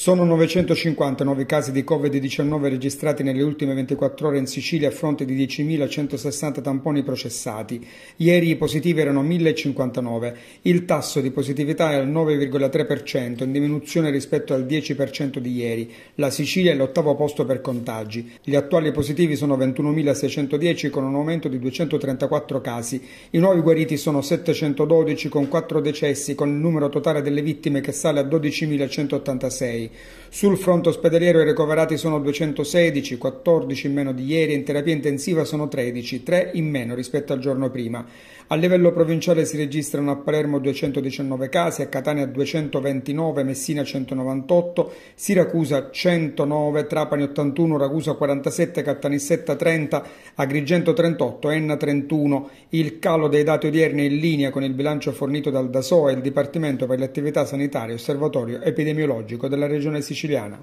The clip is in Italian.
Sono 950 nuovi casi di Covid-19 registrati nelle ultime 24 ore in Sicilia a fronte di 10.160 tamponi processati. Ieri i positivi erano 1.059. Il tasso di positività è al 9,3%, in diminuzione rispetto al 10% di ieri. La Sicilia è l'ottavo posto per contagi. Gli attuali positivi sono 21.610 con un aumento di 234 casi. I nuovi guariti sono 712 con 4 decessi, con il numero totale delle vittime che sale a 12.186. Sul fronte ospedaliero i ricoverati sono 216, 14 in meno di ieri, in terapia intensiva sono 13, 3 in meno rispetto al giorno prima. A livello provinciale si registrano a Palermo 219 casi, a Catania 229, Messina 198, Siracusa 109, Trapani 81, Ragusa 47, Cattanissetta 30, Agrigento 38, Enna 31. Il calo dei dati odierni è in linea con il bilancio fornito dal DASO e il Dipartimento per le attività sanitarie osservatorio epidemiologico della regione regione siciliana